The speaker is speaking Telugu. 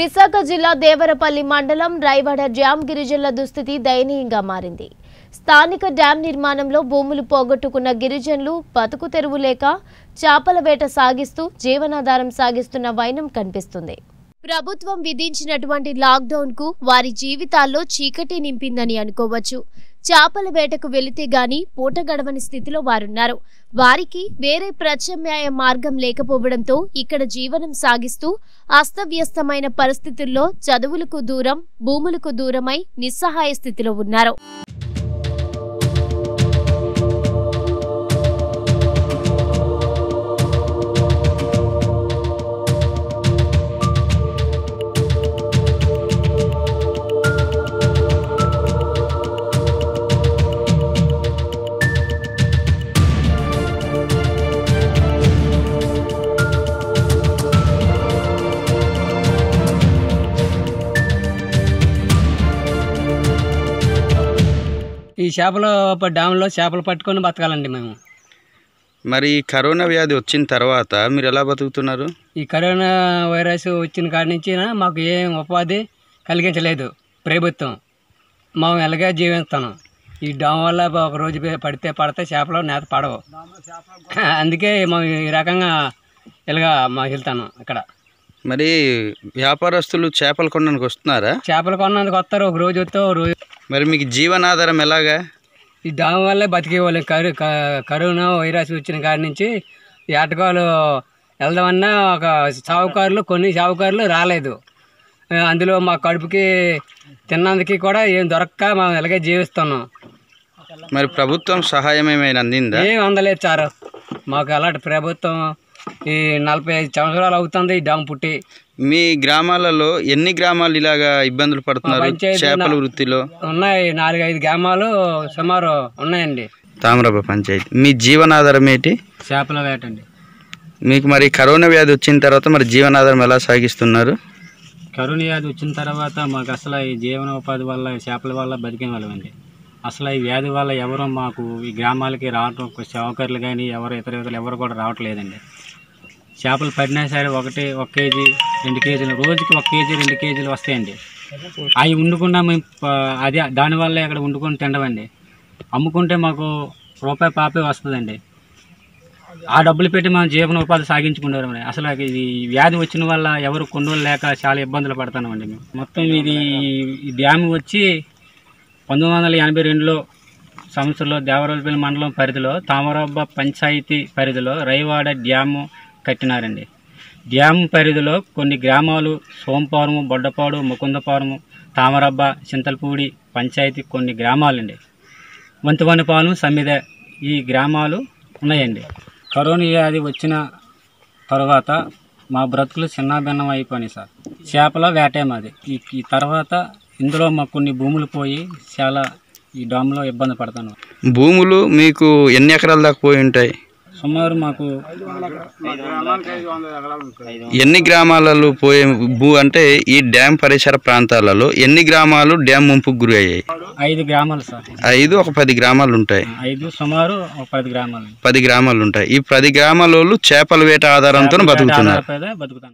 విశాఖ జిల్లా దేవరపల్లి మండలం రైవాడ డ్యాం గిరిజనుల దుస్థితి దయనీయంగా మారింది స్థానిక డ్యాం నిర్మాణంలో భూములు పోగొట్టుకున్న గిరిజనులు బతుకు తెరువు లేక చేపల వేట సాగిస్తూ జీవనాధారం సాగిస్తున్న వైనం కనిపిస్తుంది ప్రభుత్వం విధించినటువంటి లాక్డౌన్కు వారి జీవితాల్లో చీకటి నింపిందని అనుకోవచ్చు చేపల వేటకు వెళితే గాని పూట గడవని స్థితిలో వారున్నారు వారికి వేరే ప్రత్యామ్నాయ మార్గం లేకపోవడంతో ఇక్కడ జీవనం సాగిస్తూ అస్తవ్యస్తమైన పరిస్థితుల్లో చదువులకు దూరం భూములకు దూరమై నిస్సహాయ స్థితిలో ఉన్నారు ఈ చేపలు డ్యామ్లో చేపలు పట్టుకొని బతకాలండి మేము మరి కరోనా వ్యాధి వచ్చిన తర్వాత మీరు ఎలా బతుకుతున్నారు ఈ కరోనా వైరస్ వచ్చిన కాడి నుంచి మాకు ఏం ఉపాధి కలిగించలేదు ప్రభుత్వం మేము ఎలాగే జీవిస్తున్నాం ఈ డామ్ వల్ల ఒక రోజు పడితే పడితే చేపలు నేత పడవు అందుకే మేము ఈ రకంగా ఇలాగా మా వెళ్తాను ఇక్కడ మరి వ్యాపారస్తులు చేపలు కొనడానికి వస్తున్నారా చేపలు కొనడానికి వస్తారు ఒక రోజు వస్తే ఒక రోజు మరి మీకు జీవనాధారం ఎలాగా ఈ డామ్ వల్లే బతికేవాళ్ళు కరు కరోనా వైరస్ వచ్చిన కాడి నుంచి ఏటకాలు వెళ్దామన్నా ఒక సావుకారులు కొన్ని సావుకారులు రాలేదు అందులో మా కడుపుకి తిన్నందుకు కూడా ఏం దొరక్క మనం ఇలాగే జీవిస్తున్నాం మరి ప్రభుత్వం సహాయం ఏమైనా అందిందా ఏం అందలేదు సార్ మాకు అలాంటి ప్రభుత్వం ఈ నలభై ఐదు సంవత్సరాలు అవుతుంది ఈ డామ్ పుట్టి మీ గ్రామాలలో ఎన్ని గ్రామాలు ఇలాగా ఇబ్బందులు పడుతున్నారు చేపల వృత్తిలో ఉన్నాయి నాలుగైదు గ్రామాలు సుమారు ఉన్నాయండి తామరాబ పంచాయతీ మీ జీవనాధారం ఏంటి చేపల వేట అండి మీకు మరి కరోనా వ్యాధి వచ్చిన తర్వాత మరి జీవనాధారం ఎలా సాగిస్తున్నారు కరోనా వ్యాధి వచ్చిన తర్వాత మాకు అసలు ఈ జీవనోపాధి వల్ల చేపల వల్ల బతికే వాళ్ళమండి అసలు ఈ వ్యాధి వల్ల ఎవరు మాకు ఈ గ్రామాలకి రావటం సౌకర్యాలు కానీ ఎవరు ఇతర ఇతరులు ఎవరు కూడా రావట్లేదండి చేపలు పడినా సరే ఒకటి ఒక కేజీ రెండు కేజీలు రోజుకి ఒక కేజీ రెండు కేజీలు వస్తాయండి అవి వండుకున్నా మేము అదే దానివల్ల ఇక్కడ వండుకొని తినవండి అమ్ముకుంటే మాకు రూపాయి పాపే వస్తుందండి ఆ డబ్బులు పెట్టి మనం ఉపాధి సాగించుకునేవారు అసలు ఇది వ్యాధి వచ్చిన వల్ల ఎవరు కొనుగోలు లేక చాలా ఇబ్బందులు పడుతున్నామండి మేము మొత్తం ఇది డ్యామ్ వచ్చి పంతొమ్మిది వందల ఎనభై రెండులో సంవత్సరంలో దేవరపల్లి మండలం పరిధిలో తామరాబ్బ పంచాయతీ పరిధిలో రైవాడ డ్యాము కట్టినారండి డ్యామ్ పరిధిలో కొన్ని గ్రామాలు సోంపారము బొడ్డపాడు ముకుందపారము తామరబ్బ చింతలపూడి పంచాయతీ కొన్ని గ్రామాలండి వంతువనిపాలెం సమ్మిద ఈ గ్రామాలు ఉన్నాయండి కరోనా వ్యాధి వచ్చిన తర్వాత మా బ్రతుకులు చిన్నాభిన్నం అయిపోయినాయి సార్ చేపల వేటే మాది ఈ తర్వాత ఇందులో మా కొన్ని భూములు పోయి చాలా ఈ డామ్లో ఇబ్బంది పడతాను భూములు మీకు ఎన్ని ఎకరాల దాకా పోయి ఉంటాయి సుమారు మాకు ఎన్ని గ్రామాలలో పోయే భూ అంటే ఈ డ్యామ్ పరిసర ప్రాంతాలలో ఎన్ని గ్రామాలు డ్యామ్ ముంపు గురి అయ్యాయి ఐదు గ్రామాలు సార్ ఐదు ఒక పది గ్రామాలు ఉంటాయి ఐదు సుమారు ఒక పది గ్రామాలు పది గ్రామాలు ఉంటాయి ఈ పది గ్రామాలలో చేపల వేట ఆధారంతో బతుకుతున్నారు బతుకుతాను